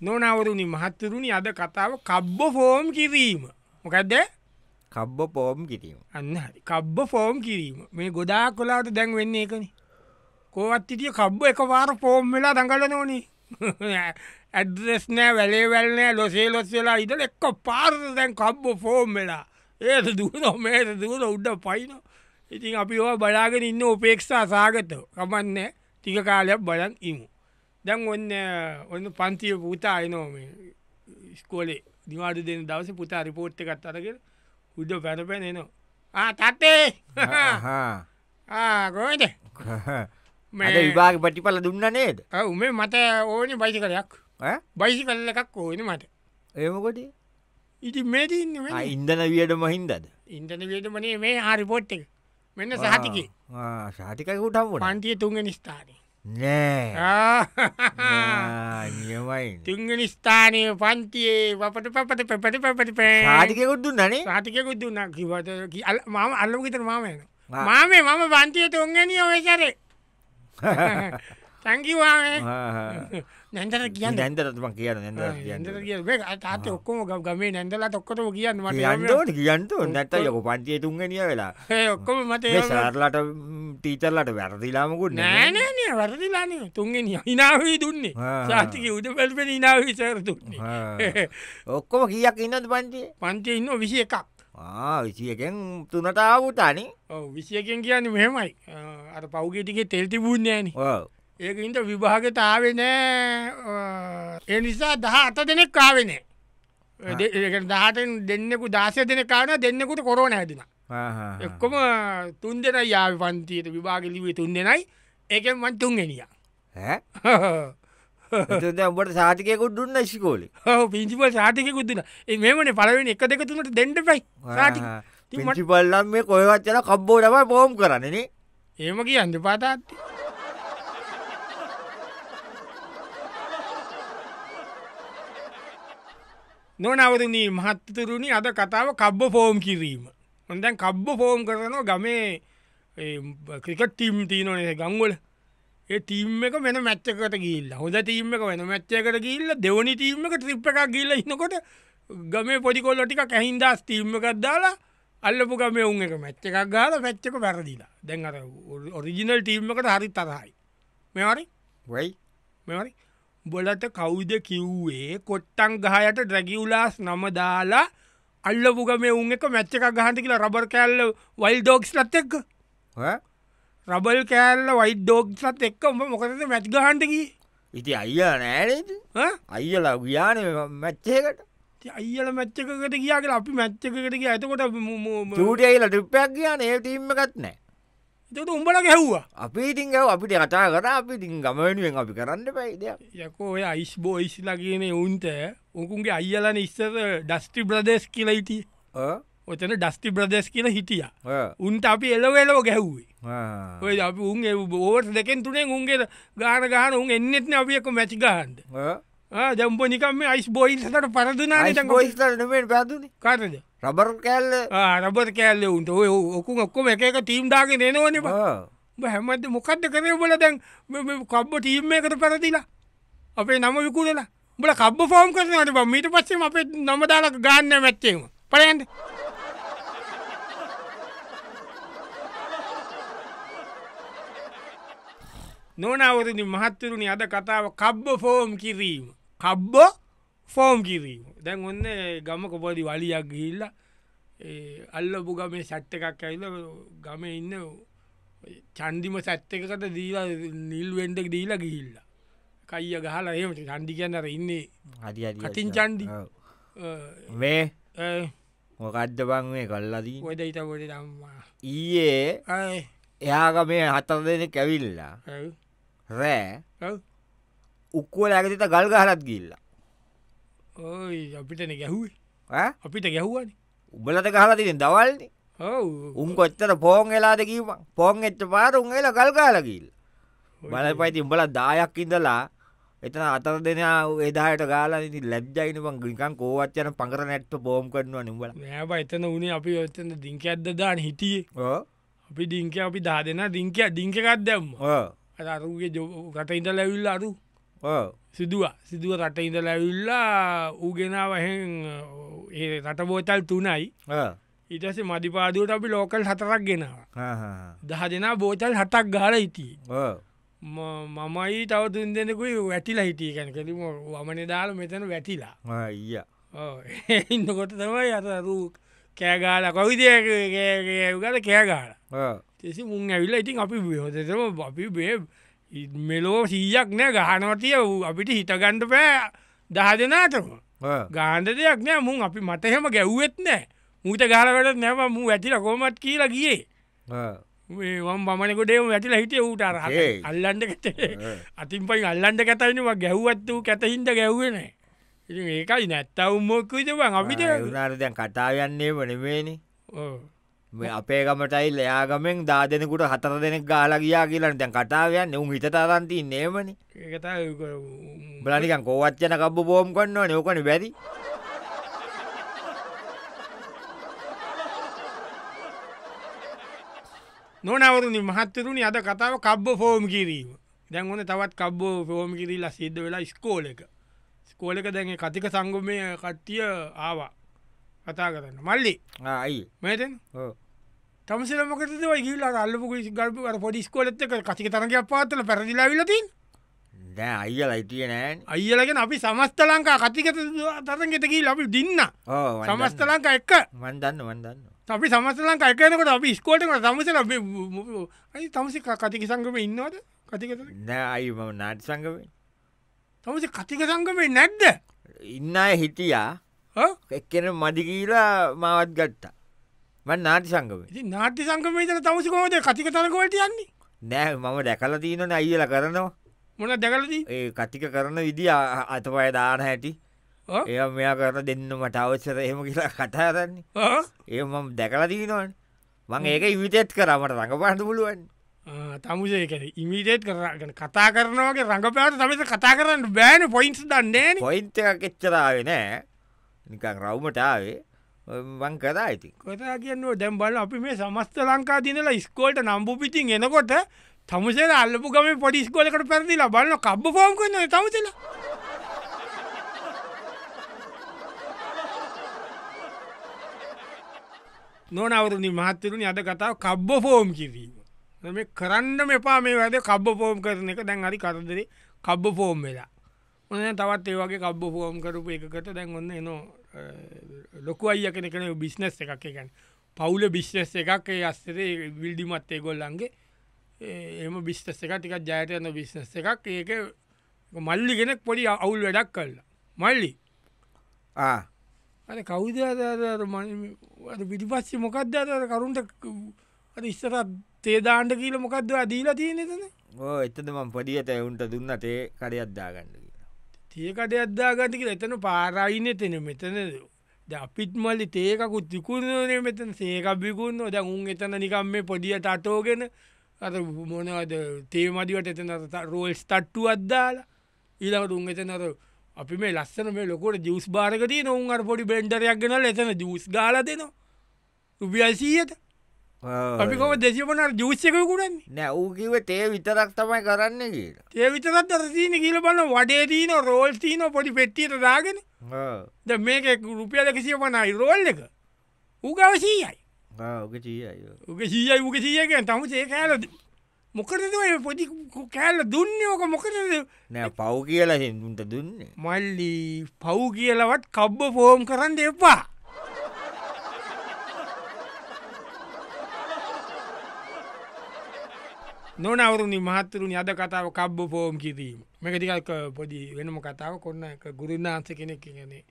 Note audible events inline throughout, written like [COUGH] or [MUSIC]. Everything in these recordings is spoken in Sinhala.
නොනවරුණි මහත්තරුණි අද කතාව කබ්බ ෆෝම් කිරීම මොකක්ද කබ්බ පෝම් කිරීම අන්න හරි කබ්බ ෆෝම් කිරීම මේ ගොඩා කොලාට දැන් වෙන්න එකන කෝවත්තිටිය කබ්බ එක වාර ෆෝම් වෙලා දඟල නොනි [LAUGHS] ඇදස් නෑ වැලේ වැල්නෑ ලොසේ ලොස් වෙලා ඉදල එක්ක පාර්ත දැන් කබ්බ ෆෝම් වෙලා ඒද දුවන මේද දුවන උඩ්ඩ පයින ඉතින් අපි ඕ බලාගෙන ඉන්න උපේක්ෂා සාගතව කමන්න ටික කාලයක් බලන් ඉමු දැන් ඔන්න ඔන්න පන්තිය පුතා අයනෝම ස්කෝලේ නිවාඩු දෙන දවස පුතා රිපෝට් එකත් අරගෙන උඩ පැරපැන එනවා තත්තේ [LAUGHS] ගෝයිද මේ විභාග පටිපල දුන්න නේද මේ මට ඕනි බයිසි කලයක් බයිසි කල්ල එකක් ඕන මට ඒමකොට ඉති මේතින්න ඉන්දන වියට මහින්දද ඉන්දන වියටමනේ මේ හරිපෝට් එක මෙන්න සහතිකි සාතිකකුටම් පන්තිය තුන්ග නිස්ථානය නෑ නියමයි තුංගනි ස්ථානය පන්තියේ වපට පපට පැපට පැපට පැ ආටිකෙකුත්දු නේ ආටිකෙකුත් දුන්න කිවට මම අල්ලු ගිතර මාමයන මාමේ මම පන්තිය තුන්ගනිය ඔයචරේ තැංකිවානේ නැන්දර කිය නැන්දරම කිය නැද තාත ඔක්කොම ගමේ නැදල තොක්කටම කියන්න මට කියන්ට නැත යක පන්තිය තුන්ගනිය වෙලා ඔක්කොම මට සරලට ටීචරලට වැරදිලාමකුත් නෑනෑනය වැරදිලාන තුන්ගෙන හිනාවී දුන්නේ සාතික උද පැල්පෙන ඉනාවී සර දුන්නේ [LAUGHS] ඔක්කොම කියක් ඉන්නද පන්තිය පන්තිය ඉන්න විසි එකක් විසියකෙන් තුනට ආවුතානේ විසියකෙන් කියන්න මෙහෙමයි අර පෞගෙටිගේ තෙල්ති බුන්නේන ඕ ඒකඉද විභාගෙත ආවේ නෑ ඒ නිසා දහ අත දෙනෙක් කාවෙනේ දහටෙන් දෙන්නෙකු දාසය දෙන කාන දෙන්නෙකුට කොරෝන ඇතින එක්කොම තුන් දෙෙන යාව පන්තියට විභාගලිවේ තුන් දෙෙනයි ඒකෙන් මන් තුන් ගෙනිය ඔබට [LAUGHS] සාතිකයකුත් දුන්න ශිකෝලි පිංචිපල් සාතිකකුත් දුන්න මෙමන පලවෙන එක දෙක තුනට දෙන්නට පයි පිංචිපල්ලම් මේ කොයවච්චල කබ්බෝටම පෝම් කරන්නේනේ ඒම කියන්න පාතාත්ේ නොනවරණී මහත්තතුරුණි අද කතාව කබ්බ ෆෝම් කිරීම. හොඳැන් කබ්බ ෆෝම් කරනවා ගමේ ක්‍රිකට් ටීම් තියනනේ ගංවල ඒ ටීම් එක වෙන මැච්චකට ගිල්ල හොඳ ටීම් එක වෙන මැච්චකට ගිල්ල දෙවනි ටීම් එක ත්‍රිප් එකක් ගිල්ල ඉන්නකොට ගමේ පොඩිකොල්ල ටික කැහින්දා ස්ටීම් එකක් දාලා අල්ලපු ගමේ උන් එක මැච්ච එකක් ගාල පැච්චක පැරදිලා දැන් අර ඔරිජිනල් ටීම් එකට හරි තරහයි මෙවරි වයි මෙවරි බොලට කවුද කිව්වේ කොට්ටන් ගහයට ඩ්‍රැගියවලාස් නම දාලා අල්ල පුග මේ උන් එක මැච්ච එකක් ගහන්ට කියලා රබර් කෑල්ල වයිල් ඩෝක්ස්ලත් එක්ක රබල් කෑල්ල වයි ඩෝක්සත් එක්ක උඹ මොකද මැච් ගහන්ටකි ඉති අයියා නෑනේද අයිලා ගියාන මැච්චේකට අයිල මැච්චකට කියාගේ අපි මැච්චකට කිය ඇතකොට ටට අයිලා ටිප්පයක් කියන ඒ ටීම්මකත් නෑ එතට උඹල ගැහ්වා අපි ඉතින් ගැව අපිට කතා කර අපි ඉතින් ගමනුවෙන් අපි කරන්න පැයිද යකෝ ඔය අයිස් බෝයිස්ලා කියන ඔවුන්ට උකුන්ගේ අයියලන ඉස්සර ඩස්ටි බ්‍රදේශ් කියලයිති ඔතන ඩස්ටි බ්‍රදේශ් කියල හිටිය උන්ට අපි එලවෙලෝ ගැහ්වේ ඔය අපි උන් බෝට දෙකෙන් තුනේ උන්ගේ ගාන ගහන උන් එන්නෙත්න අපියක මැචි ගහන්ද ජම්ප නිකම අයිස් බෝයිල්සට පරදුනා ගොයිස්තරට පැදුන කරද රබර් කෑල්ල රබර් කෑල්ල උන්ට ඔය ඔකුන් ඔක්කොම එක එක ටීම් දාගෙන එනවන හැමද මොකක්ද කරේ බල දැන් කබ්බ ටීම් එකට පැරදිලා අපේ නම විකුණලා බල කබ්බ ෆෝම් කරනට බ මීට පස්සෙම අපේ නම දාලක් ගන්න මැත්තේම පලයන්ට නොනවරදි මහත්තුරුණි අද කතාව කබ්බ ෆෝම් කිරීම කබ්බෝ ෆෝම් කිරීම දැන් ඔන්න ගම කොපදි වලියක් ගිල්ල අල්ලපු ගමේ සැට්ට එකක් ඇල්ල ගම ඉන්න චන්දිම සැත්ත එකකට දීලා නිල්වෙන්ඩක් දීලා ගිහිල්ල කයිය ගහලා එම චන්ඩි කියන්නර ඉන්නේ හටින් චන්ඩි වේ මොකද්ද බං මේ කල්ලදී ොදයිතකොට දම්මා ඊයේ එයාග මේ හතර දෙන කැවිල්ලා රෑ උක්කුව ඇගතිත ගල් ගහලත් ගිල්ලා ඕයි අපිටන ගැහුවේ අපිට ගැහුවන උඹලට ගහලතිෙන දවල්න උන් කොච්චර පෝන් වෙලාද කීම පෝන් එච්ච පාර උන් වෙලා කල්කාලකිල් බල පයිති උඹල දායක් ඉඳලා එතන අතර දෙෙන ඒදායට ගාලා ඉති ලැබ්ජයින පං ගිකන් කෝවච්චන පඟර නැට්ට පෝම් කරනවා නිම්බල නෑබ එතන උනේ අපි ඔත්තන දිංක ඇද්ද දාන හිටියේ අපි දිංක අපි දා දෙෙන දිංක දිංකකත් දැම්ම අරුගේ ජෝ රට ඉඳ ලැවිල්ල අරු සිදුව සිදුව රට ඉඳල ඇවිල්ලා ඌගෙනාවහෙන් ඒ රට බෝතල් තුනයි ඉටස මධිපාදුවට අපි ලෝකල් හතරක් ගෙනවා දහ දෙනා බෝචල් හටක් ගාල හිටිය මමයි තවතුන් දෙනෙකුයි වැටිලා හිටිය ගැන කලම වමන දාල මෙතන වැටිලා [LAUGHS] ඉන්නකොට තමයි අතරු කෑගාල කවිදයගට කෑගාල තෙසි මුන් ඇවිල්ලා ඉතින් අපි බිහෝතම අපි බේබ් මෙලෝ සීයක් නෑ ගහනවතිය වූ අපිට හිතගණ්ඩ පෑ දහ දෙනාටම ගාන්ඩ දෙයක් නෑ මුන් අපි මතහෙම ගැව්වෙත් නෑ මූත ගාලකට නැව මූ ඇතිල කොමත් කියලා ගියේ ම් බමනකොටේම ඇතිල හිටිය ඌට අරහ අල්ලන්ඩ කතේ අතින් පයි අල්ලන්ඩ කතයිනවා ගැව්වත් වූ කැතහින්ට ගැව්වෙනෑ ඒකයි නැත්තවුම්මෝක්කවිතවන් අපිට නාරදැන් කතායන්නේ වනවේනි ඕ මේ අපේ ගමටයි ලයාගමෙන් දා දෙෙනෙකුට හතර දෙනෙක් ගාලා ගියා කියලන්න දැන් කතාවයන් එවුම් හිත අරන්තිී නේමනි බලනිකන් කෝවච්චන කබ්බ බෝම් කන්නවා නයෝකන බැරි නොනවරුණි මහත්තරුණි අද කතාව කබ්බ ෆෝම් කිරීම දැන් ඕන තවත් කබ්බෝ ෆෝම් කිරීලා සිද්ධ වෙලා ස්කෝලක ස්කෝලක දැන් කතික සංගමය කට්ටිය ආවා කතා කරන්න මල්ලි ආයි මේතෙන් තමසල මොකද ගිල්ල අල්ලපු ගල්පු පොඩිස්කෝලත්ත කතික තරගයක් පාත්තල පැරදිලා විලතින් දැ අයිල යිතිය නෑ අයිලගෙන අපි සමස්ත ලංකා කතිකත තරගෙතකී ලබි දින්න සමස්ත ලංකා එක්ක වන්දන්න වන්දන්න අපි සමස්ත ලංකා එකනකට අපි ස්කෝටකට තමසල අයි තමසි කතික සංගම ඉන්නවද කතික නෑ අයිම නාට සංගමේ තමස කතික සංගමේ නැද්ද ඉන්න හිටියා එක්කෙන මදිකීලා මාවත් ගත්තා මන් නාටි සංගම නාටි සංගම තන තවසිකෝද කතික තනකොට යන්නේ නෑ මම දැකල තියනන අයිල කරනවා මොන දැකලදී ඒ කතික කරන විදි අතපය දාන හැටි ඒ මෙයා කරන දෙන්න මට අවසර එහෙම කියලා කතාරන්නේ ඒ මම දැකලා දීනවන් මං ඒක ඉවිතෙත් කරමට රඟපාන්න පුළුවන් තමුසේ කැන ඉමිටේට් කරගන කතා කරනවගේ රඟපෑට තමස කතා කරන්න බෑන පොයින්ස් දන්නේ පොයින්තයක් එච්චරාවෙනෑ නිකන් රවුමට ආවේ වන් කරා ඉති කතා කියන්නවා දැම් බල අපි මේ සමස්ත ලංකා දිනලා ස්කෝල්ට නම්බු පිටින් එනකොට තමුසේ අල්ලපු ගම පොඩි ස්කෝලකට පැරදිලා බලන්න කබ්බ ෆෝම් කරන තමුසලා නොනවරුණි මහත්තරුණි අද කතාව කබ්බ ෆෝම් කිරීම. මේ කරන්න මෙපා මේ වැද කබ්බ ෆෝම් කරන එක දැන් හරි කරදරේ කබ්බ ෆෝම් වෙලා. ඔන්න තවත් ඒ වගේ කබ්බ ෆෝම් කරපු එකකට දැන් ඔන්න එනෝ ලොකු අයිය කෙන කන බිස්නස් එකක් එකන් පවුල බිශ්නස් එකක් අස්සරේ විල්ඩිමත්තේ ගොල්ලන්ගේ එම බිස්්ටස් එක ටිකක් ජයතයන බිස්නස් එකක් ඒක මල්ලි කෙනෙක් පොඩි අවුල් වැඩක් කල්ලා මල්ලි අ කවුද පිටිපස්ස මොකක්ද අර කරුන්ට ඉස්සර තේදාන්ට කියල මොකක්ද අදීලා තියෙනෙතන ඕ එතද මම පොඩියට එවුන්ට දුන්න තේ කරයක්දාගන්නක තේකටයක් දාගත කියලා එතන පාරයින එතන මෙතන අපිත් මල්ලි තේකකුත් විකුණනේ මෙතන සේකබිකුන්න දැ උන් එතන නිකම් මේ පොඩිය තටෝගෙන අර මොනවද තේමදිවට එතන රෝල්ස් තට්ටු අද්දාලා ඊලකට උන් එතන අර අපි මේ ලස්සන මේ ලොකොට ජියස් භාරකති නොවන් අර පොඩි බෙන්ඩරයක් ගෙනල එතන ජස් ගාල දෙනවා රුපියල් සීයට අපිකොම දෙසිපන ජූෂ්‍යකකුටන් නැවකිව තේ විතරක් තමයි කරන්න කියලා ඒ විතරත් අරසිීන කියල බන්න වඩේ දීන රෝල් තීන පොඩි පෙට්ටියට දාගෙන ද මේක රුපියල කිසිය පනයි රෝල් එක ඌගව සීයයි උක සීයයි උක සීයක තම ඒ කෑල මොකටද පොඩි කෑල්ල දුන්නෝක මොකටද නෑ පව් කියලා හෙන්දුන්ට දුන්න මල්ලි පව් කියලවත් කබ්බ ෆෝම් කරන්න එපා නොනවරුණි මහත්තුරුනි අද කතාව කබ්බ පෝම් කිරීම මෙකටිකක් පොඩි වෙනම කතාව කොන්න ගුරුන්නාන්ස කෙනෙක් කියන්නේ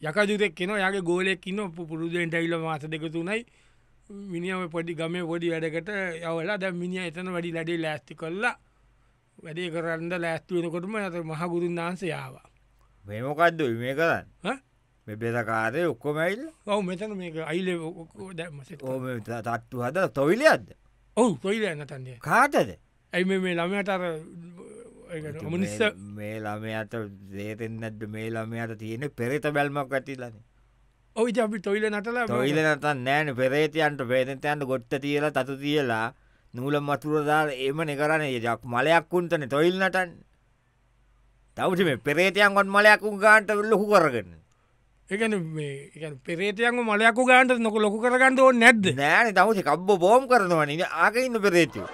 යකජුතෙක් කෙන යාගේ ගෝලෙක් ඉන්න පුරුදුෙන් ටැවිල මාස දෙක තුනයි මිනිියම පොඩි ගමේ පොඩි වැඩකට යවලා දැ මිනිිය එතන වැඩි ලඩේ ලෑස්ති කොල්ලා වැඩේ කරන්න ලෑස්තුවෙනකොටම ඇත මහගුරුන් වහන්සයාවා මේමොකක්ද මේ කරන්න මෙබෙදකාරය ඔක්කොමයිල් ඔව මෙතන මේ අයිල තට්ටු හද තොවිලයක්ද ඔහු කොයිද නතන්ය කාටද ඇයි මේ ළමයට අර මනිස්ස මේ ළමයට දේතෙන්න්නට මේ ළමයට තියෙන පෙරත බැල්මක් ඇතිලන ඔයි අපි තොයිල නටල ොයිල නතන් නෑන පෙරේතියන්ට පේතන්තයන්ට ගොට්ට තියලා තතු තියලා නූල මතුරදාර එම නිකරන ජක් මලයක් උන්තන තොයිල් නටන් තවටි මේ පෙරේතයන් ගොන් මලයක්කුන් ගාන්ට ලොහු කරගන්න එකන පෙරේතයන් මලයක්කු ගාන්ට නොක ලොකු කරගන්න ඕ නැද්ද නෑන තමුස කබ්බ බෝම් කරනවා නිද ආක ඉන්න පෙරේතිය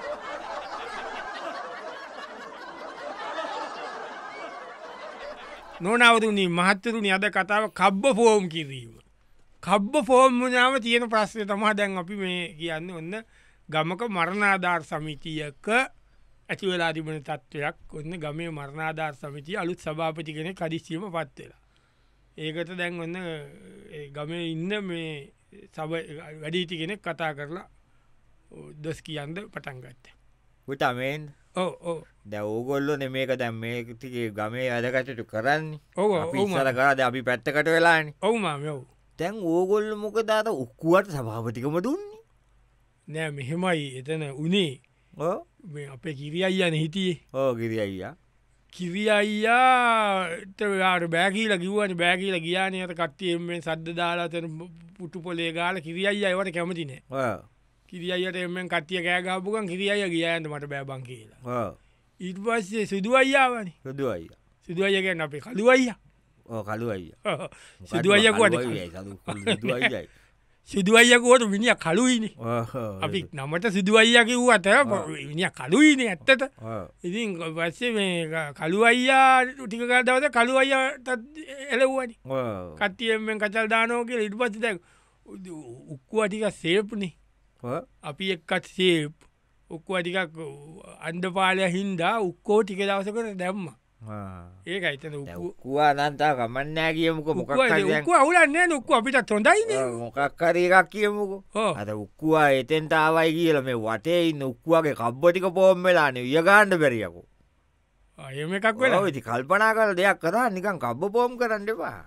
නොනවතුනි මහත්තරුනි අද කතාව කබ්බ ෆෝම් කිරීම. කබ්බ ෆෝම්මනාව තියෙන ප්‍රශ්නය තමා දැන් අපි මේ කියන්න ඔන්න ගමක මරණාධාර් සමිතියක ඇතිවලා තිබන තත්ත්වයක් ඔන්න ගමේ මරණාධාර් සමිතිය අලුත් සභාපතිගෙන කදිශීම පත්වෙලා. ඒකට දැන් ඔන්න ගමේ ඉන්න මේ සබ වැඩීටි කෙනෙක් කතා කරලා දොස් කියන්ද පටන් ගත්ත විටමෙන් ඕ දැවෝගොල්ලො නෙ මේක දැම් මේතිගේ ගමේ අදකටට කරන්න ඕ සරකාද අපි පැත්තකට වෙලාන ඔවුමාමයෝ තැන් ඕගොල්ල මොකදාට උක්කුවට සභාපතිකම දුන්නේ නෑ මෙහෙමයි එතන උනේ මේ අපේ කිරිය අයියන හිටියේ ඕ කිරි අයියා කිවි අයියාට යාට බෑකීල කිව්වන බෑකීල ගියානයට කට්ටියෙන් මේ සද්ද දාලාතන පුටු පොලේ ගාල කිරි අයි අයවට කැමතිනේ කිරි අයට එමෙන් කට්ටිය කෑගාපුකන් කිරි අය ගියායන්ට මට බෑබන් කියලා ඉට පස්සේ සිදු අයියාවනි සිදු අයි සිදු අයගැන්න අපේ කළු අයියා ඕ කළු අයිය සිදු අයකුවට සිදුවයිය කෝට විනිිය කලුයින අපි නමට සිදුවයිය කිව් අත විනිිය කලුයින ඇත්තට ඉතින් පස්සේ මේ කළු අයියා ටිකකා දවස කළු අයියාත් එලවුවනි කට්ටියෙන් කචල් දානෝ කියල ඉට පසිද උක්කුව ටික සේප්නේ අපි එක්කත් සේප් ඔක්කුව ටිකක් අන්ඩපාලය හින්දා උක්කෝ ටික දවසකට දැම්මා ඒක අයිතන උක්වා අනන්තා ගමන්නෑ කියමුකෝ මොක අවුලන්න නොක්කු අපිටත් හොඳයින මොකක්කරේකක් කියමුකෝ අද උක්කවා එතෙන්තාවයි කියල මේ වටේ නොක්වාගේ කබ්බටික පෝම් වෙලාන වියගාණ්ඩ බැරියකු අයම එකක් වෙලා ති කල්පනා කල දෙයක් කරා නිකන් කබ්බ පෝම් කරන්න එපා